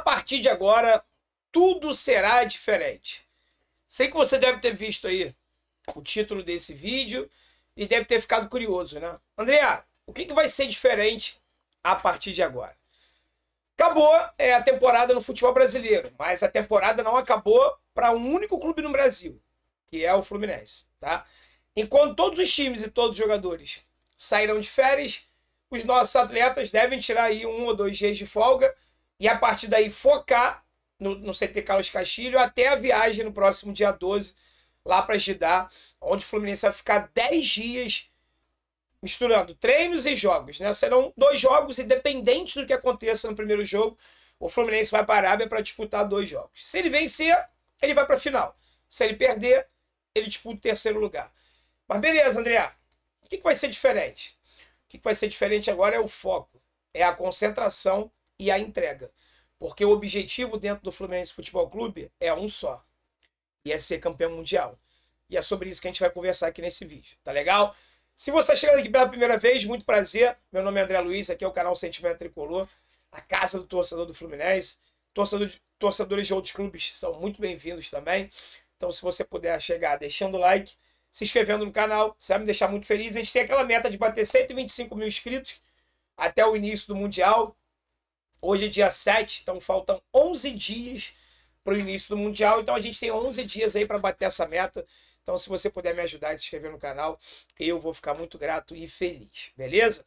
partir de agora, tudo será diferente. Sei que você deve ter visto aí o título desse vídeo e deve ter ficado curioso, né? Andrea, o que, que vai ser diferente a partir de agora? Acabou é, a temporada no futebol brasileiro, mas a temporada não acabou para um único clube no Brasil, que é o Fluminense, tá? Enquanto todos os times e todos os jogadores sairão de férias, os nossos atletas devem tirar aí um ou dois dias de folga e a partir daí focar no, no CT Carlos Castilho até a viagem no próximo dia 12, lá para Gidá, onde o Fluminense vai ficar 10 dias misturando treinos e jogos. Né? Serão dois jogos, independente do que aconteça no primeiro jogo, o Fluminense vai para a Arábia para disputar dois jogos. Se ele vencer, ele vai para a final. Se ele perder, ele disputa o terceiro lugar. Mas beleza, André. O que, que vai ser diferente? O que, que vai ser diferente agora é o foco, é a concentração e a entrega. Porque o objetivo dentro do Fluminense Futebol Clube é um só. E é ser campeão mundial. E é sobre isso que a gente vai conversar aqui nesse vídeo, tá legal? Se você chegando aqui pela primeira vez, muito prazer. Meu nome é André Luiz, aqui é o canal Sentimento Tricolor, a casa do torcedor do Fluminense. Torcedor, torcedores de outros clubes são muito bem-vindos também. Então, se você puder chegar deixando o like, se inscrevendo no canal, isso vai me deixar muito feliz. A gente tem aquela meta de bater 125 mil inscritos até o início do Mundial. Hoje é dia 7, então faltam 11 dias para o início do Mundial. Então a gente tem 11 dias aí para bater essa meta. Então, se você puder me ajudar a se inscrever no canal, eu vou ficar muito grato e feliz, beleza?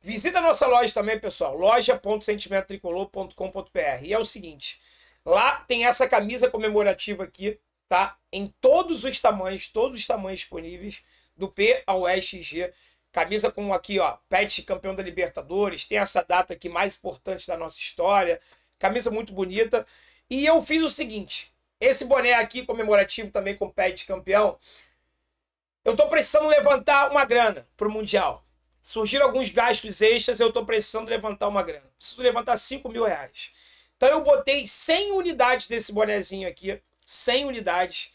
Visita a nossa loja também, pessoal, loja.sentimentotricolor.com.br. E é o seguinte, lá tem essa camisa comemorativa aqui, tá? Em todos os tamanhos, todos os tamanhos disponíveis, do P ao SG. Camisa com aqui, ó, Pet campeão da Libertadores, tem essa data aqui mais importante da nossa história. Camisa muito bonita. E eu fiz o seguinte: esse boné aqui, comemorativo também com Pet campeão, eu tô precisando levantar uma grana pro Mundial. Surgiram alguns gastos extras, eu tô precisando levantar uma grana. Preciso levantar 5 mil reais. Então eu botei 100 unidades desse bonezinho aqui, 100 unidades,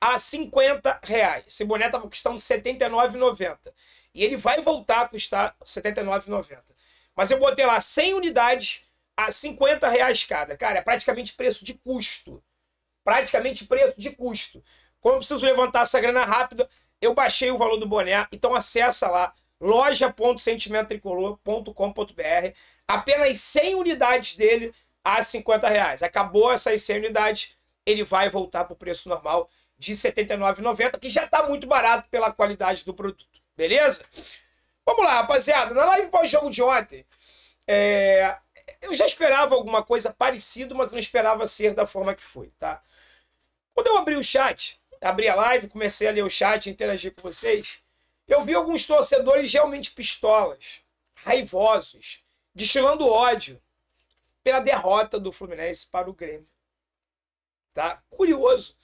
a 50 reais. Esse boné tava custando R$ 79,90. E ele vai voltar a custar R$ 79,90. Mas eu botei lá 100 unidades a R$ reais cada. Cara, é praticamente preço de custo. Praticamente preço de custo. Como eu preciso levantar essa grana rápida, eu baixei o valor do boné. Então acessa lá loja.sentimentotricolor.com.br apenas 100 unidades dele a R$ reais. Acabou essas 100 unidades, ele vai voltar para o preço normal de R$ 79,90, que já está muito barato pela qualidade do produto. Beleza? Vamos lá, rapaziada. Na live pós-jogo de ontem, é... eu já esperava alguma coisa parecida, mas não esperava ser da forma que foi, tá? Quando eu abri o chat, abri a live, comecei a ler o chat, interagir com vocês, eu vi alguns torcedores realmente pistolas, raivosos, destilando ódio pela derrota do Fluminense para o Grêmio. Tá? Curioso.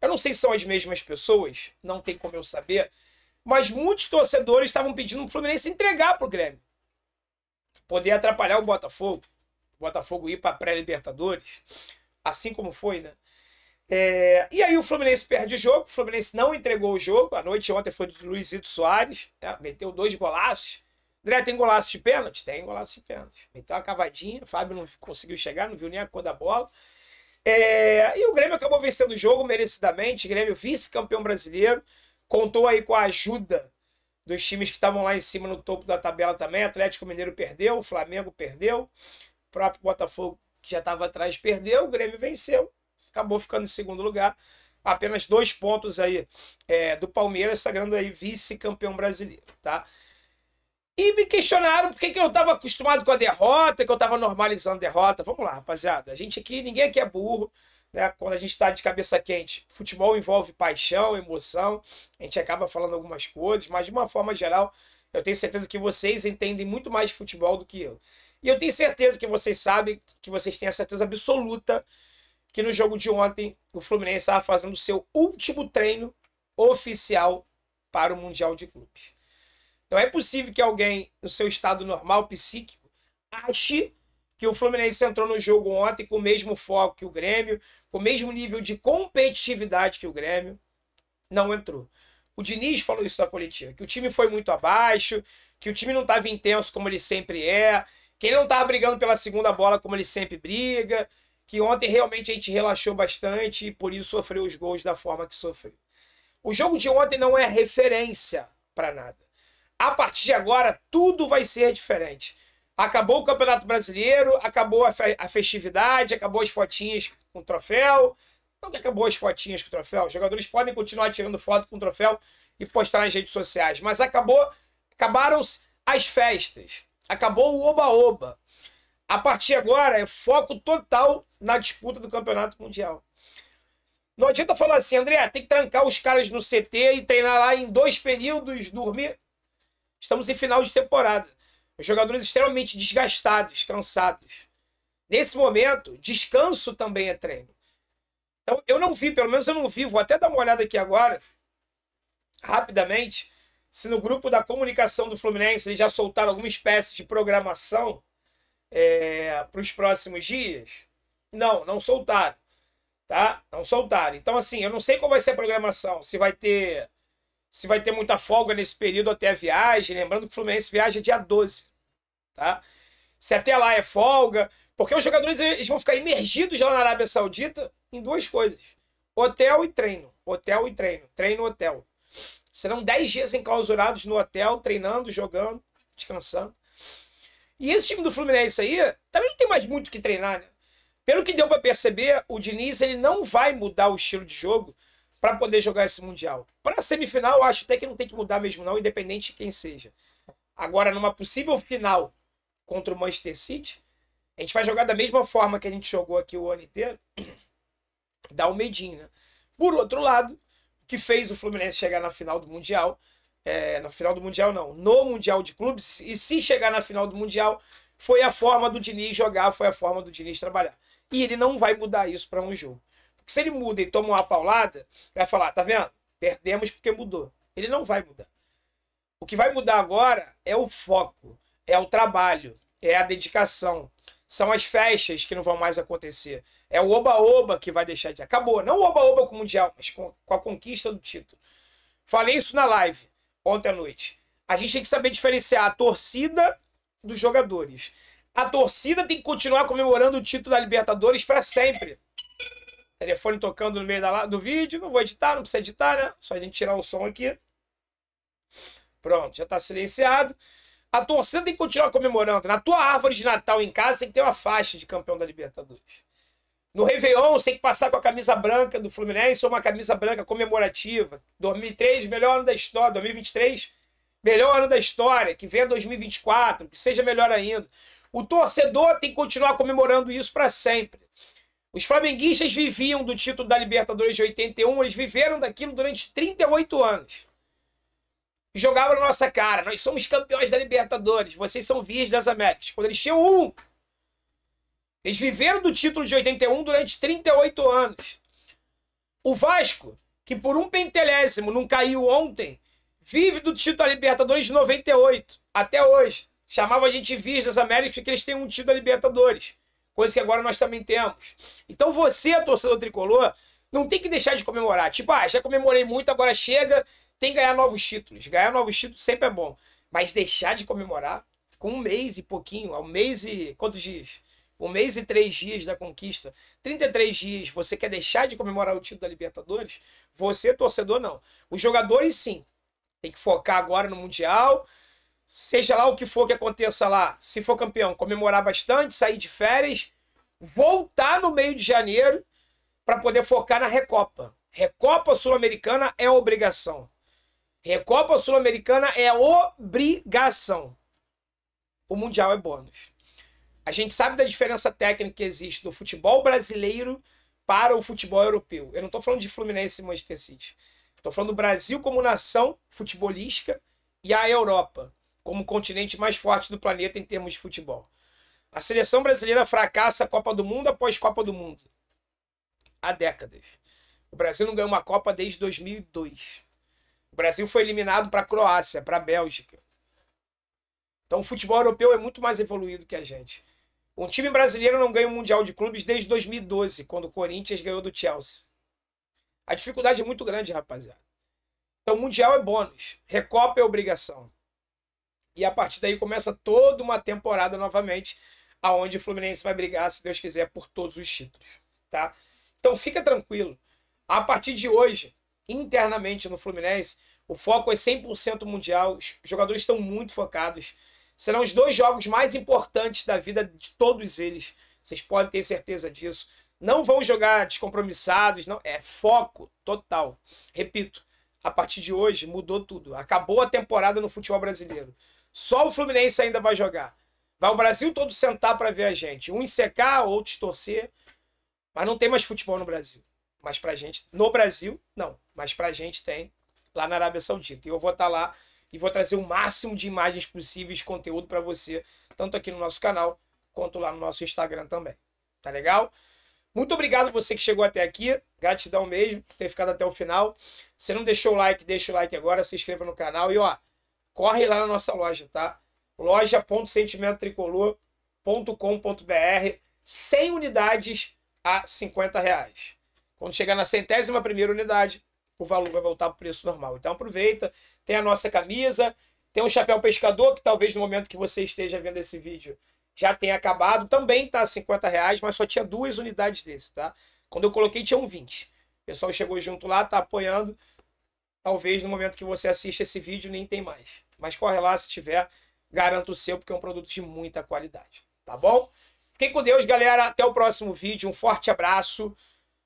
Eu não sei se são as mesmas pessoas, não tem como eu saber, mas muitos torcedores estavam pedindo o Fluminense entregar para o Grêmio. Poder atrapalhar o Botafogo. O Botafogo ir para pré-Libertadores. Assim como foi, né? É, e aí o Fluminense perde o jogo, o Fluminense não entregou o jogo. A noite ontem foi do Luizito Soares, né? meteu dois golaços. André, tem golaço de pênalti? Tem golaço de pênalti. Meteu uma cavadinha, o Fábio não conseguiu chegar, não viu nem a cor da bola. É, e o Grêmio acabou vencendo o jogo merecidamente. Grêmio vice-campeão brasileiro. Contou aí com a ajuda dos times que estavam lá em cima no topo da tabela também. Atlético Mineiro perdeu, Flamengo perdeu, o próprio Botafogo, que já estava atrás, perdeu, o Grêmio venceu, acabou ficando em segundo lugar. Apenas dois pontos aí é, do Palmeiras, sagrando aí vice-campeão brasileiro, tá? E me questionaram por que eu estava acostumado com a derrota, que eu estava normalizando a derrota. Vamos lá, rapaziada. A gente aqui, ninguém aqui é burro né? Quando a gente está de cabeça quente, futebol envolve paixão, emoção, a gente acaba falando algumas coisas, mas de uma forma geral, eu tenho certeza que vocês entendem muito mais de futebol do que eu. E eu tenho certeza que vocês sabem, que vocês têm a certeza absoluta que no jogo de ontem o Fluminense estava fazendo o seu último treino oficial para o Mundial de Clubes. Então é possível que alguém no seu estado normal psíquico ache que o Fluminense entrou no jogo ontem com o mesmo foco que o Grêmio, com o mesmo nível de competitividade que o Grêmio, não entrou. O Diniz falou isso na coletiva, que o time foi muito abaixo, que o time não estava intenso como ele sempre é, que ele não estava brigando pela segunda bola como ele sempre briga, que ontem realmente a gente relaxou bastante e por isso sofreu os gols da forma que sofreu. O jogo de ontem não é referência para nada. A partir de agora, tudo vai ser diferente. Acabou o Campeonato Brasileiro, acabou a, fe a festividade, acabou as fotinhas com troféu. Então, que acabou as fotinhas com troféu? Os jogadores podem continuar tirando foto com troféu e postar nas redes sociais, mas acabou, acabaram as festas, acabou o oba-oba. A partir agora é foco total na disputa do Campeonato Mundial. Não adianta falar assim, André, tem que trancar os caras no CT e treinar lá em dois períodos, dormir. Estamos em final de temporada. Os jogadores extremamente desgastados, cansados. Nesse momento, descanso também é treino. Então, eu não vi, pelo menos eu não vi, vou até dar uma olhada aqui agora, rapidamente, se no grupo da comunicação do Fluminense eles já soltaram alguma espécie de programação é, para os próximos dias. Não, não soltaram. Tá? Não soltaram. Então, assim, eu não sei qual vai ser a programação. Se vai ter se vai ter muita folga nesse período até a viagem. Lembrando que o Fluminense viaja dia 12, tá? Se até lá é folga, porque os jogadores eles vão ficar imergidos lá na Arábia Saudita em duas coisas: hotel e treino. Hotel e treino. Treino hotel. Serão 10 dias enclausurados no hotel, treinando, jogando, descansando. E esse time do Fluminense aí também não tem mais muito o que treinar, né? Pelo que deu para perceber, o Diniz ele não vai mudar o estilo de jogo para poder jogar esse Mundial. Para semifinal, eu acho até que não tem que mudar mesmo, não, independente de quem seja. Agora, numa possível final contra o Manchester City, a gente vai jogar da mesma forma que a gente jogou aqui o ano inteiro. Dá um medinho, né? Por outro lado, o que fez o Fluminense chegar na final do Mundial, é, na final do Mundial não, no Mundial de Clubes, e se chegar na final do Mundial, foi a forma do Diniz jogar, foi a forma do Diniz trabalhar. E ele não vai mudar isso para um jogo. Porque se ele muda e toma uma paulada, vai falar, tá vendo? Perdemos porque mudou. Ele não vai mudar. O que vai mudar agora é o foco, é o trabalho, é a dedicação. São as festas que não vão mais acontecer. É o oba-oba que vai deixar de. Acabou. Não o oba-oba com o Mundial, mas com, com a conquista do título. Falei isso na live ontem à noite. A gente tem que saber diferenciar a torcida dos jogadores. A torcida tem que continuar comemorando o título da Libertadores para sempre. Telefone tocando no meio da, do vídeo. Não vou editar, não precisa editar, né? Só a gente tirar o som aqui. Pronto, já está silenciado. A torcida tem que continuar comemorando. Na tua árvore de Natal em casa tem que ter uma faixa de campeão da Libertadores. No Réveillon, você tem que passar com a camisa branca do Fluminense ou uma camisa branca comemorativa. 2003, melhor ano da história. 2023, melhor ano da história. Que venha 2024, que seja melhor ainda. O torcedor tem que continuar comemorando isso para sempre. Os flamenguistas viviam do título da Libertadores de 81, eles viveram daquilo durante 38 anos. Jogavam na nossa cara, nós somos campeões da Libertadores, vocês são vias das Américas. Quando eles tinham um, eles viveram do título de 81 durante 38 anos. O Vasco, que por um pentelésimo não caiu ontem, vive do título da Libertadores de 98 até hoje. Chamava a gente vias das Américas porque eles têm um título da Libertadores coisa que agora nós também temos. Então você, torcedor tricolor, não tem que deixar de comemorar. Tipo, ah, já comemorei muito, agora chega, tem que ganhar novos títulos. Ganhar novos títulos sempre é bom. Mas deixar de comemorar com um mês e pouquinho, um mês e. quantos dias? Um mês e três dias da conquista, 33 dias, você quer deixar de comemorar o título da Libertadores? Você, torcedor, não. Os jogadores, sim. Tem que focar agora no Mundial, seja lá o que for que aconteça lá, se for campeão, comemorar bastante, sair de férias, voltar no meio de janeiro para poder focar na Recopa. Recopa Sul-Americana é obrigação. Recopa Sul-Americana é obrigação. O Mundial é bônus. A gente sabe da diferença técnica que existe do futebol brasileiro para o futebol europeu. Eu não estou falando de Fluminense e Manchester City. Estou falando do Brasil como nação futebolística e a Europa como o continente mais forte do planeta em termos de futebol. A seleção brasileira fracassa Copa do Mundo após Copa do Mundo. Há décadas. O Brasil não ganhou uma Copa desde 2002. O Brasil foi eliminado para a Croácia, para a Bélgica. Então o futebol europeu é muito mais evoluído que a gente. Um time brasileiro não ganha o um Mundial de Clubes desde 2012, quando o Corinthians ganhou do Chelsea. A dificuldade é muito grande, rapaziada. Então, Mundial é bônus, Recopa é obrigação. E a partir daí começa toda uma temporada novamente, aonde o Fluminense vai brigar, se Deus quiser, por todos os títulos, tá? Então fica tranquilo. A partir de hoje, internamente no Fluminense, o foco é 100% mundial. Os jogadores estão muito focados. Serão os dois jogos mais importantes da vida de todos eles. Vocês podem ter certeza disso. Não vão jogar descompromissados, não. É foco total. Repito, a partir de hoje mudou tudo. Acabou a temporada no futebol brasileiro. Só o Fluminense ainda vai jogar. Vai o Brasil todo sentar para ver a gente. Um secar, outros torcer. Mas não tem mais futebol no Brasil. Mas pra gente. No Brasil, não. Mas pra gente tem lá na Arábia Saudita. E eu vou estar tá lá e vou trazer o máximo de imagens possíveis conteúdo para você, tanto aqui no nosso canal quanto lá no nosso Instagram também. Tá legal? Muito obrigado você que chegou até aqui. Gratidão mesmo por ter ficado até o final. Se não deixou o like, deixa o like agora, se inscreva no canal e ó, corre lá na nossa loja, tá? loja.sentimentotricolor.com.br 100 unidades a 50 reais. Quando chegar na centésima primeira unidade, o valor vai voltar para o preço normal. Então aproveita, tem a nossa camisa, tem um chapéu pescador, que talvez no momento que você esteja vendo esse vídeo já tenha acabado. Também tá 50 reais, mas só tinha duas unidades desse, tá? Quando eu coloquei tinha um 20. O pessoal chegou junto lá, tá apoiando. Talvez no momento que você assiste esse vídeo nem tem mais. Mas corre lá se tiver, garanto o seu, porque é um produto de muita qualidade. Tá bom? Fiquem com Deus, galera. Até o próximo vídeo. Um forte abraço.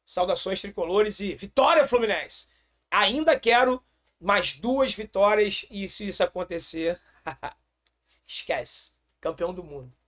Saudações tricolores e vitória, Fluminense! Ainda quero mais duas vitórias e se isso acontecer, esquece. Campeão do mundo.